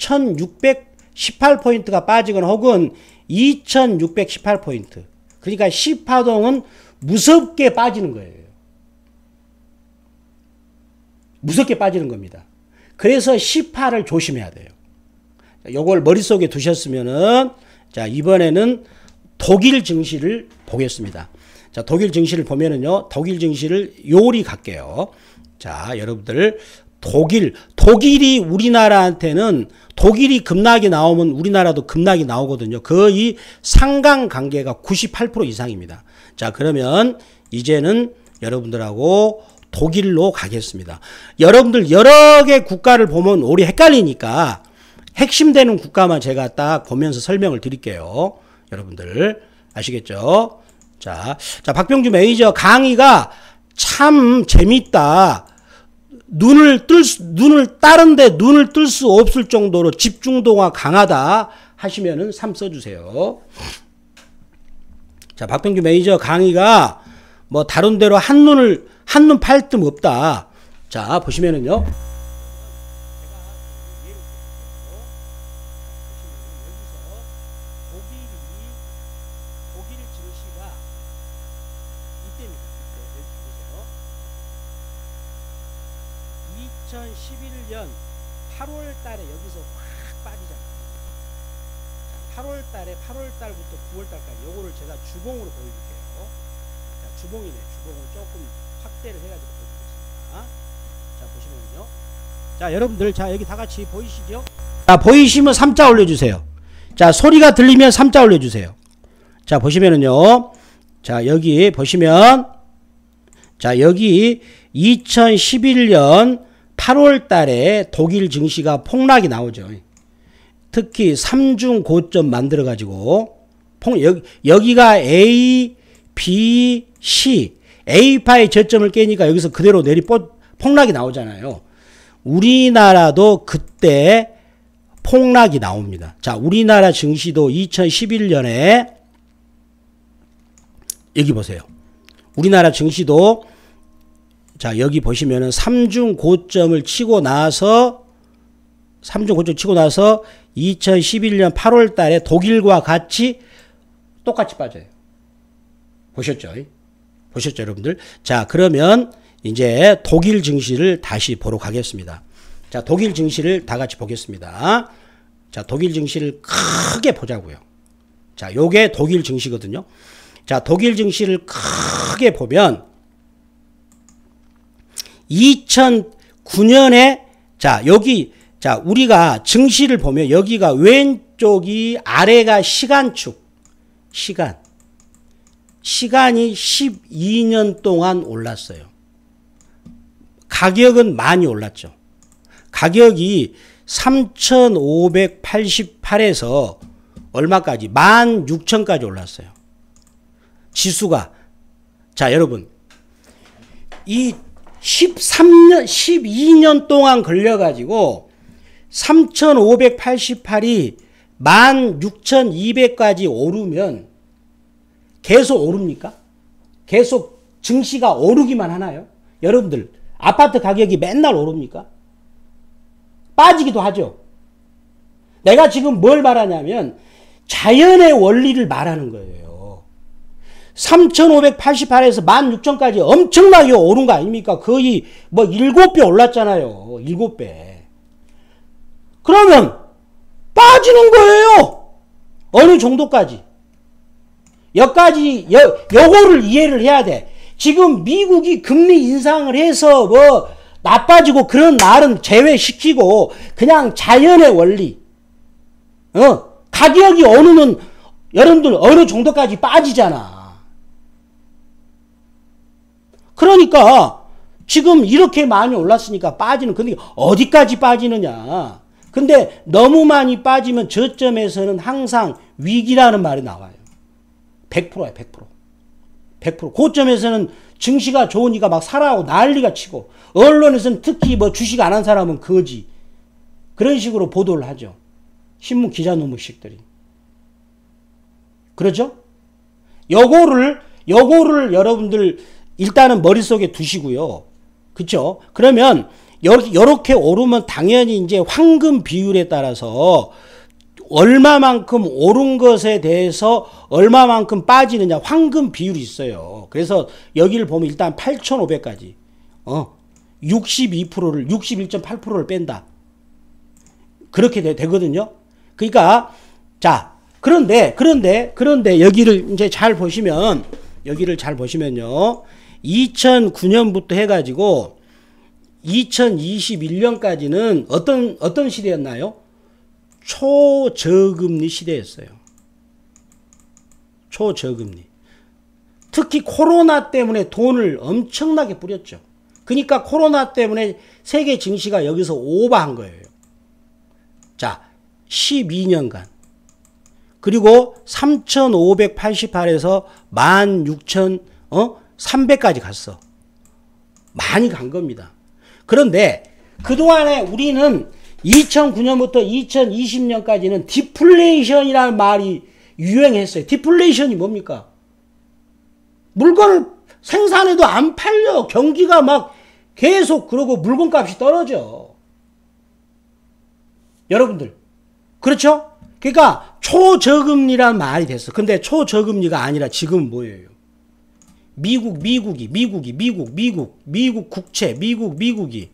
1618포인트가 빠지거나 혹은 2618포인트 그러니까 10파동은 무섭게 빠지는 거예요. 무섭게 빠지는 겁니다. 그래서 10파를 조심해야 돼요. 요걸 머릿속에 두셨으면은 자, 이번에는 독일 증시를 보겠습니다. 자, 독일 증시를 보면은요. 독일 증시를 요리 갈게요. 자, 여러분들 독일, 독일이 우리나라한테는 독일이 급락이 나오면 우리나라도 급락이 나오거든요. 거의 상강 관계가 98% 이상입니다. 자, 그러면 이제는 여러분들하고 독일로 가겠습니다. 여러분들 여러 개 국가를 보면 오리 헷갈리니까 핵심되는 국가만 제가 딱 보면서 설명을 드릴게요. 여러분들 아시겠죠? 자, 자 박병주 메이저 강의가 참 재밌다. 눈을 뜰 수, 눈을 따른데 눈을 뜰 수 없을 정도로 집중도가 강하다 하시면은 3 써주세요. 자, 박병규 매니저 강의가 뭐 다른 대로 한눈을 한 눈 팔 뜸 없다. 자, 보시면은요. 고기를 삭입니다 네, 네, 2011년 8월 달에 여기서 확 빠지잖아요. 8월 달에 8월 달부터 9월 달까지 요거를 제가 주봉으로 보여드릴게요 자, 주봉이네. 주봉을 조금 확대를 해가지고 보여드리겠습니다. 자, 보시면요. 자, 여러분들, 자, 여기 다 같이 보이시죠? 자, 보이시면 3자 올려주세요. 자, 소리가 들리면 3자 올려주세요. 자, 보시면은요. 자, 여기 보시면 자, 여기 2011년 8월 달에 독일 증시가 폭락이 나오죠. 특히 3중 고점 만들어 가지고 폭 여기, 여기가 A, B, C A파의 저점을 깨니까 여기서 그대로 내리 폭락이 나오잖아요. 우리나라도 그때 폭락이 나옵니다. 자, 우리나라 증시도 2011년에 여기 보세요. 우리나라 증시도 자 여기 보시면은 3중 고점을 치고 나서 3중 고점 치고 나서 2011년 8월 달에 독일과 같이 똑같이 빠져요. 보셨죠? 보셨죠, 여러분들? 자, 그러면 이제 독일 증시를 다시 보러 가겠습니다. 자, 독일 증시를 다 같이 보겠습니다. 자, 독일 증시를 크게 보자고요. 자, 요게 독일 증시거든요. 자, 독일 증시를 크게 보면 2009년에 자, 여기 자, 우리가 증시를 보면 여기가 왼쪽이 아래가 시간축. 시간. 시간이 12년 동안 올랐어요. 가격은 많이 올랐죠. 가격이 3,588에서 얼마까지? 16,000까지 올랐어요. 지수가 자 여러분 이 13년 12년 동안 걸려 가지고 3588이 16,200까지 오르면 계속 오릅니까? 계속 증시가 오르기만 하나요? 여러분들 아파트 가격이 맨날 오릅니까? 빠지기도 하죠. 내가 지금 뭘 말하냐면 자연의 원리를 말하는 거예요. 3,588에서 16,000까지 엄청나게 오른 거 아닙니까? 거의 뭐 7배 올랐잖아요. 7배. 그러면 빠지는 거예요. 어느 정도까지. 여기까지, 여, 요거를 이해를 해야 돼. 지금 미국이 금리 인상을 해서 뭐 나빠지고 그런 날은 제외시키고 그냥 자연의 원리. 어? 가격이 어느는 여러분들 어느 정도까지 빠지잖아. 그러니까 지금 이렇게 많이 올랐으니까 빠지는 근데 어디까지 빠지느냐. 근데 너무 많이 빠지면 저점에서는 항상 위기라는 말이 나와요. 100%야, 100%. 100%. 고점에서는 증시가 좋으니까 막 사라고 난리가 치고 언론에서는 특히 뭐 주식 안 한 사람은 거지. 그런 식으로 보도를 하죠. 신문 기자 노무식들이. 그러죠? 요거를 요거를 여러분들 일단은 머릿속에 두시고요. 그쵸? 그러면 이렇게 오르면 당연히 이제 황금 비율에 따라서 얼마만큼 오른 것에 대해서 얼마만큼 빠지느냐 황금 비율이 있어요. 그래서 여기를 보면 일단 8,500까지 어 62%를 61.8%를 뺀다. 그렇게 되, 거든요 그러니까 자 그런데 그런데 그런데 여기를 이제 잘 보시면 여기를 잘 보시면요. 2009년부터 해가지고 2021년까지는 어떤 어떤 시대였나요? 초저금리 시대였어요. 초저금리. 특히 코로나 때문에 돈을 엄청나게 뿌렸죠. 그러니까 코로나 때문에 세계 증시가 여기서 오버한 거예요. 자, 12년간. 그리고 3,588에서 16,000, 어? 300까지 갔어. 많이 간 겁니다. 그런데 그동안에 우리는 2009년부터 2020년까지는 디플레이션이라는 말이 유행했어요. 디플레이션이 뭡니까? 물건을 생산해도 안 팔려. 경기가 막 계속 그러고 물건값이 떨어져. 여러분들. 그렇죠? 그러니까 초저금리란 말이 됐어. 근데 초저금리가 아니라 지금 뭐예요? 미국 미국이 미국이 미국 미국 미국 국채 미국 미국이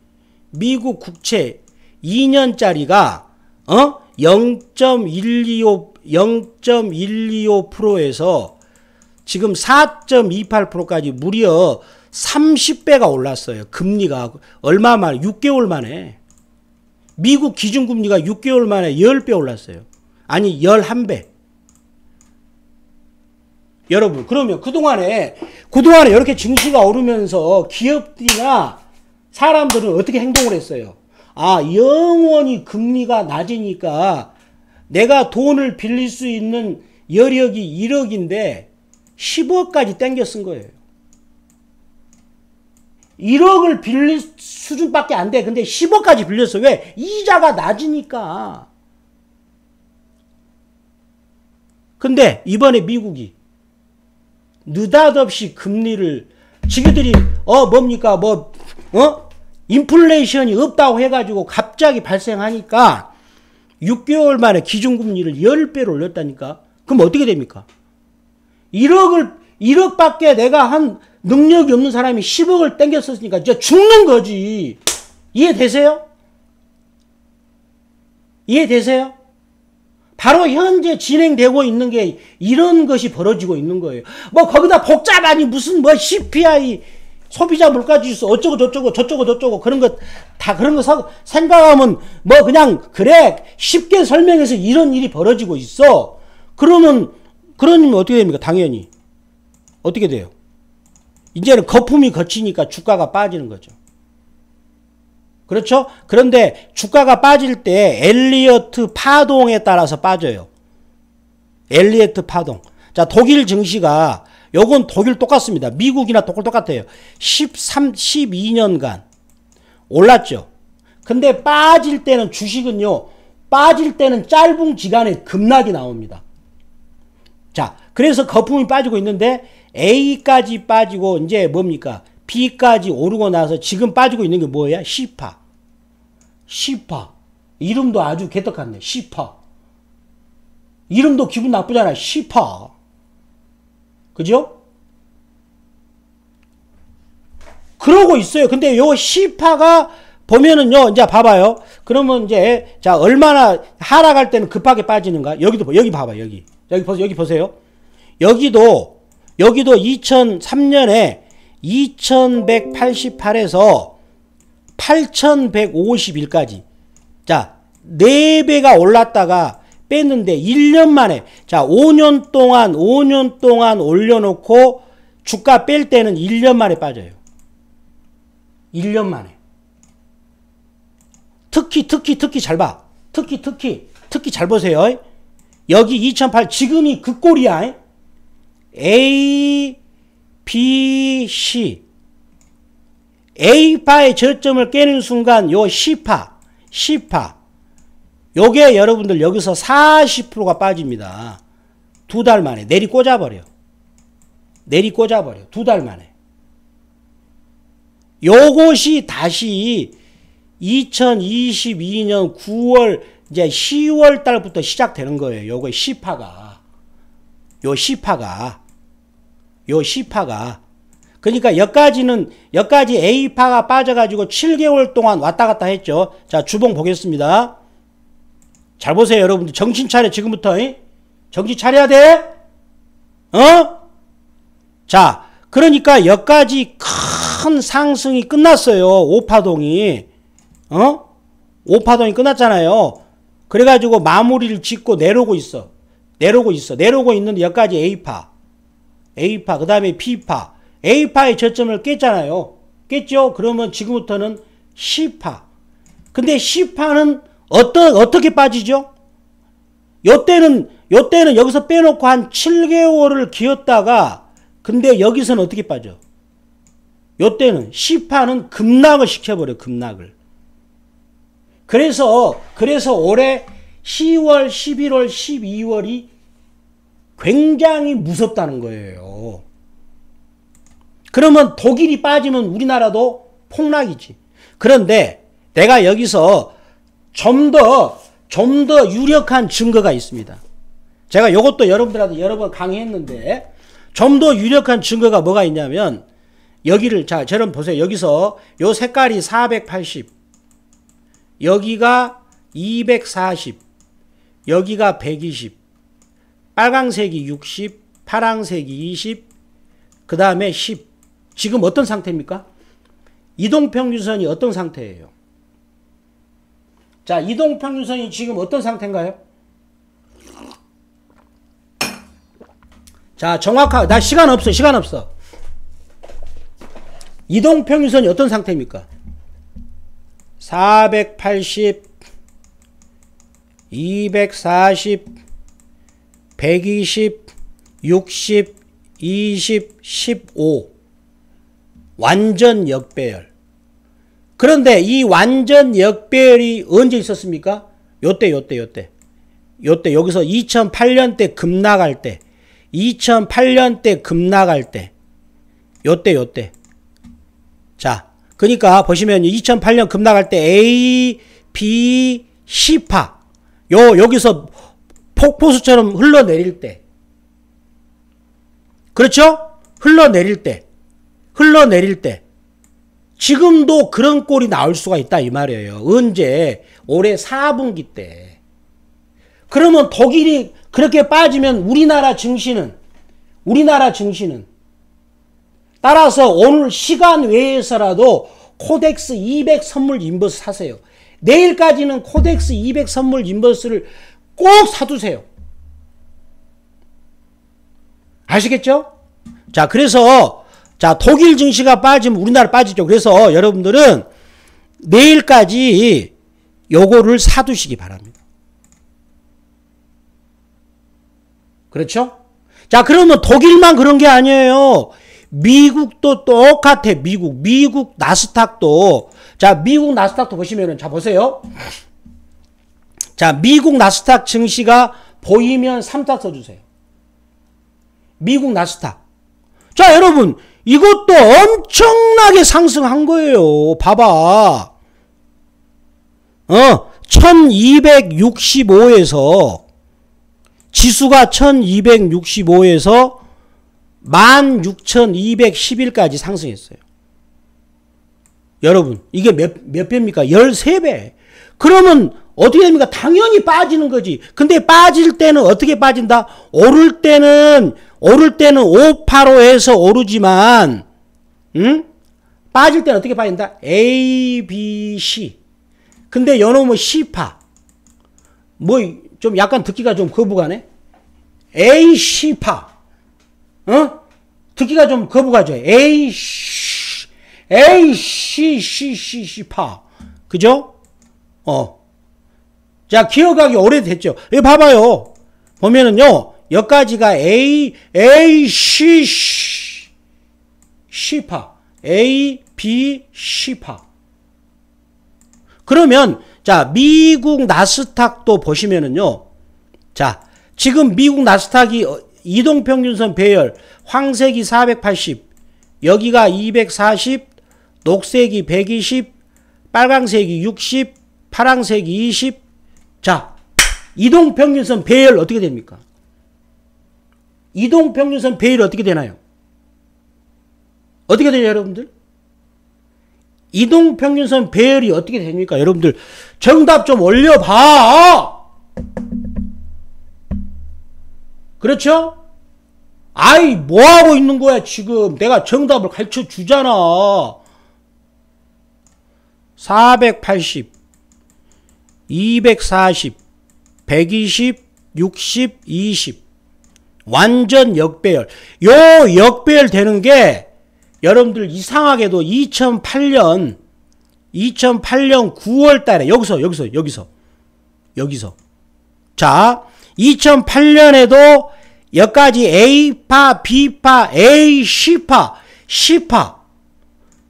미국 국채 2년짜리가 어? 0.125 0.125%에서 지금 4.28%까지 무려 30배가 올랐어요. 금리가 얼마 만에 6개월 만에 미국 기준금리가 6개월 만에 10배 올랐어요. 아니 11배. 여러분 그러면 그동안에 그동안에 이렇게 증시가 오르면서 기업들이나 사람들은 어떻게 행동을 했어요? 아 영원히 금리가 낮으니까 내가 돈을 빌릴 수 있는 여력이 1억인데 10억까지 땡겨 쓴 거예요. 1억을 빌릴 수준밖에 안 돼. 근데 10억까지 빌렸어. 왜? 이자가 낮으니까. 근데 이번에 미국이 느닷없이 금리를 지기들이 어 뭡니까 뭐 어? 인플레이션이 없다고 해가지고 갑자기 발생하니까 6개월 만에 기준금리를 10배로 올렸다니까 그럼 어떻게 됩니까? 1억을 1억밖에 내가 한 능력이 없는 사람이 10억을 땡겼었으니까 진짜 죽는 거지 이해되세요? 이해되세요? 바로 현재 진행되고 있는 게 이런 것이 벌어지고 있는 거예요. 뭐 거기다 복잡하니 무슨 뭐 CPI 소비자 물가지수 어쩌고 저쩌고 저쩌고 저쩌고 그런 것다 그런 거 사, 생각하면 뭐 그냥 그래 쉽게 설명해서 이런 일이 벌어지고 있어. 그러면 그러면 어떻게 됩니까? 당연히 어떻게 돼요? 이제는 거품이 거치니까 주가가 빠지는 거죠. 그렇죠? 그런데 주가가 빠질 때 엘리어트 파동에 따라서 빠져요. 엘리어트 파동. 자, 독일 증시가 요건 독일 똑같습니다. 미국이나 독일 똑같아요. 13, 12년간 올랐죠. 근데 빠질 때는 주식은요. 빠질 때는 짧은 기간에 급락이 나옵니다. 자, 그래서 거품이 빠지고 있는데 A까지 빠지고 이제 뭡니까? B까지 오르고 나서 지금 빠지고 있는 게 뭐야? 시파. 시파. 이름도 아주 개떡같네. 시파. 이름도 기분 나쁘잖아. 시파. 그죠? 그러고 있어요. 근데 요 시파가 보면은요, 이제 봐봐요. 그러면 이제, 자, 얼마나 하락할 때는 급하게 빠지는가? 여기도, 여기 봐봐, 여기. 여기 보세요. 여기 보세요. 여기도, 여기도 2003년에 2188에서 8151까지 자 4배가 올랐다가 뺐는데 1년 만에 자 5년 동안 5년 동안 올려놓고 주가 뺄 때는 1년 만에 빠져요 1년 만에 특히 특히 특히 잘 봐 특히 특히 특히 잘 보세요 여기 2008 지금이 그 꼴이야 A BC A파의 저점을 깨는 순간 요 C파, C파 요게 여러분들 여기서 40%가 빠집니다. 두 달 만에 내리 꽂아버려. 내리 꽂아버려. 두 달 만에. 요것이 다시 2022년 9월 이제 10월 달부터 시작되는 거예요. 요거 C파가. 요 C파가. 요 C파가 그러니까 여기까지는 여기까지 A파가 빠져가지고 7개월 동안 왔다 갔다 했죠. 자 주봉 보겠습니다. 잘 보세요 여러분들 정신 차려 지금부터 이? 정신 차려야 돼. 어? 자 그러니까 여기까지 큰 상승이 끝났어요. 오파동이 어? 오파동이 끝났잖아요. 그래가지고 마무리를 짓고 내려오고 있어. 내려오고 있어. 내려오고 있는 여기까지 A파. A파, 그 다음에 B파. A파의 저점을 깼잖아요. 깼죠? 그러면 지금부터는 C파. 근데 C파는 어떠, 어떻게 빠지죠? 요때는, 요때는 여기서 빼놓고 한 7개월을 기었다가, 근데 여기서는 어떻게 빠져? 요때는, C파는 급락을 시켜버려, 급락을. 그래서, 그래서 올해 10월, 11월, 12월이 굉장히 무섭다는 거예요. 그러면 독일이 빠지면 우리나라도 폭락이지. 그런데 내가 여기서 좀 더, 좀 더 유력한 증거가 있습니다. 제가 이것도 여러분들한테 여러 번 강의했는데, 좀 더 유력한 증거가 뭐가 있냐면, 여기를, 자, 저런 보세요. 여기서 요 색깔이 480, 여기가 240, 여기가 120, 빨강색이 60, 파랑색이 20, 그 다음에 10. 지금 어떤 상태입니까? 이동평균선이 어떤 상태예요? 자, 이동평균선이 지금 어떤 상태인가요? 자, 정확하게, 나 시간 없어, 시간 없어. 이동평균선이 어떤 상태입니까? 480, 240, 120, 60, 20, 15 완전 역배열 그런데 이 완전 역배열이 언제 있었습니까? 요때 요때 요때 요때 여기서 2008년 때 급락할 때 2008년 때 급락할 때 요때 요때 자 그러니까 보시면 2008년 급락할 때 A, B, C파 요 여기서 폭포수처럼 흘러내릴 때. 그렇죠? 흘러내릴 때. 흘러내릴 때. 지금도 그런 꼴이 나올 수가 있다 이 말이에요. 언제? 올해 4분기 때. 그러면 독일이 그렇게 빠지면 우리나라 증시는 우리나라 증시는 따라서 오늘 시간 외에서라도 코덱스 200 선물 인버스 사세요. 내일까지는 코덱스 200 선물 인버스를 꼭 사두세요. 아시겠죠? 자, 그래서 자, 독일 증시가 빠지면 우리나라 빠지죠. 그래서 여러분들은 내일까지 요거를 사두시기 바랍니다. 그렇죠? 자, 그러면 독일만 그런 게 아니에요. 미국도 똑같아. 미국, 미국 나스닥도 자, 미국 나스닥도 보시면은 자 보세요. 자, 미국 나스닥 증시가 보이면 삼탁 써주세요. 미국 나스닥. 자, 여러분. 이것도 엄청나게 상승한 거예요. 봐봐. 어, 1265에서 지수가 1265에서 16,211까지 상승했어요. 여러분, 이게 몇, 몇 배입니까? 13배. 그러면 어디에 합니까? 당연히 빠지는 거지. 근데 빠질 때는 어떻게 빠진다? 오를 때는, 오를 때는 5, 8, 5에서 오르지만, 응? 빠질 때는 어떻게 빠진다? A, B, C. 근데 여놈은 C파. 뭐, 좀 약간 듣기가 좀 거부가네? A, C파. 어? 듣기가 좀 거부가죠. A, C, A, C, C, C, C파. 그죠? 어. 자, 기억하기 오래됐죠. 여기 봐봐요. 보면은요, 여기까지가 A, A, C, C, C파. A, B, C파. 그러면, 자, 미국 나스닥도 보시면은요, 자, 지금 미국 나스닥이 어, 이동평균선 배열, 황색이 480, 여기가 240, 녹색이 120, 빨강색이 60, 파랑색이 20, 자, 이동평균선 배열 어떻게 됩니까? 이동평균선 배열 어떻게 되나요? 어떻게 되냐 여러분들? 이동평균선 배열이 어떻게 됩니까? 여러분들 정답 좀 올려봐! 그렇죠? 아이 뭐하고 있는 거야 지금 내가 정답을 가르쳐 주잖아 480 240, 120, 60, 20 완전 역배열 요 역배열 되는 게 여러분들 이상하게도 2008년 2008년 9월 달에 여기서 여기서 여기서 여기서 자 2008년에도 여기까지 A파, B파, A, C파, C파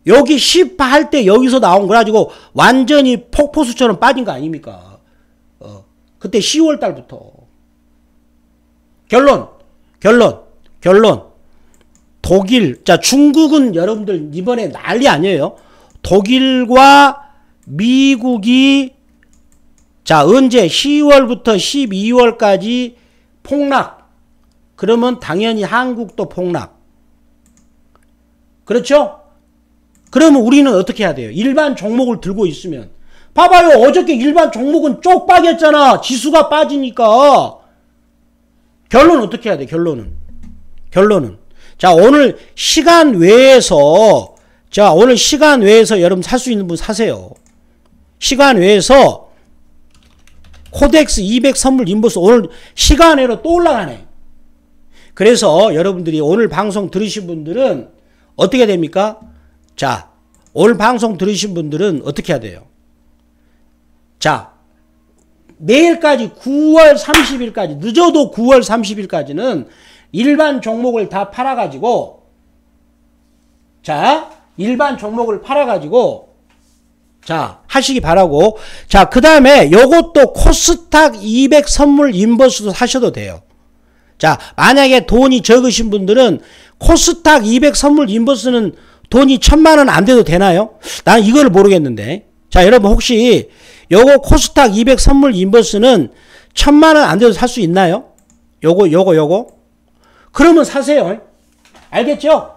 여기 10파할 때 여기서 나온 거 가지고 완전히 폭포수처럼 빠진 거 아닙니까? 어. 그때 10월 달부터 결론 결론 결론 독일 자 중국은 여러분들 이번에 난리 아니에요. 독일과 미국이 자 언제 10월부터 12월까지 폭락 그러면 당연히 한국도 폭락 그렇죠? 그러면 우리는 어떻게 해야 돼요? 일반 종목을 들고 있으면 봐봐요 어저께 일반 종목은 쪽박이었잖아 지수가 빠지니까 결론 은 어떻게 해야 돼 결론은 결론은 자 오늘 시간 외에서 자 오늘 시간 외에서 여러분 살 수 있는 분 사세요 시간 외에서 코덱스 200 선물 인버스 오늘 시간 외로 또 올라가네 그래서 여러분들이 오늘 방송 들으신 분들은 어떻게 됩니까? 자, 오늘 방송 들으신 분들은 어떻게 해야 돼요? 자, 내일까지 9월 30일까지 늦어도 9월 30일까지는 일반 종목을 다 팔아가지고 자 일반 종목을 팔아가지고 자 하시기 바라고 자그 다음에 요것도 코스닥 200 선물 인버스도 사셔도 돼요 자 만약에 돈이 적으신 분들은 코스닥 200 선물 인버스는 돈이 천만 원 안 돼도 되나요? 난 이걸 모르겠는데. 자, 여러분 혹시 요거 코스닥 200 선물 인버스는 천만 원 안 돼도 살 수 있나요? 요거 요거 요거. 그러면 사세요. 알겠죠?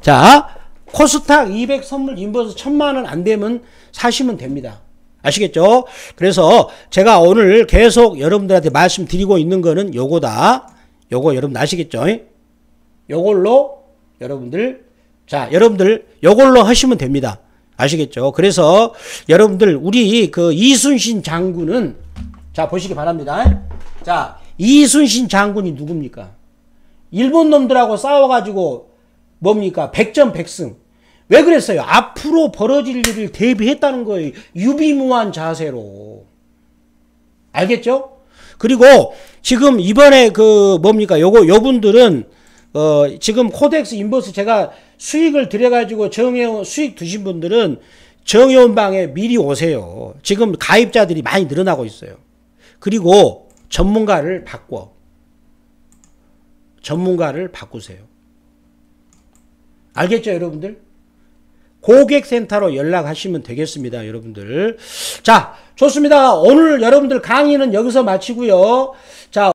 자, 코스닥 200 선물 인버스 천만 원 안 되면 사시면 됩니다. 아시겠죠? 그래서 제가 오늘 계속 여러분들한테 말씀드리고 있는 거는 요거다. 요거 여러분 아시겠죠? 요걸로 여러분들 자, 여러분들 요걸로 하시면 됩니다. 아시겠죠? 그래서 여러분들 우리 그 이순신 장군은 자, 보시기 바랍니다. 자, 이순신 장군이 누굽니까? 일본 놈들하고 싸워가지고 뭡니까? 백전백승왜 그랬어요? 앞으로 벌어질 일을 대비했다는 거예요. 유비무한 자세로. 알겠죠? 그리고 지금 이번에 그 뭡니까? 요거 요분들은 어 지금 코덱스 인버스 제가 수익을 들여가지고 정해온 수익 드신 분들은 정해온 방에 미리 오세요. 지금 가입자들이 많이 늘어나고 있어요. 그리고 전문가를 바꿔. 전문가를 바꾸세요. 알겠죠, 여러분들? 고객센터로 연락하시면 되겠습니다, 여러분들. 자, 좋습니다. 오늘 여러분들 강의는 여기서 마치고요. 자,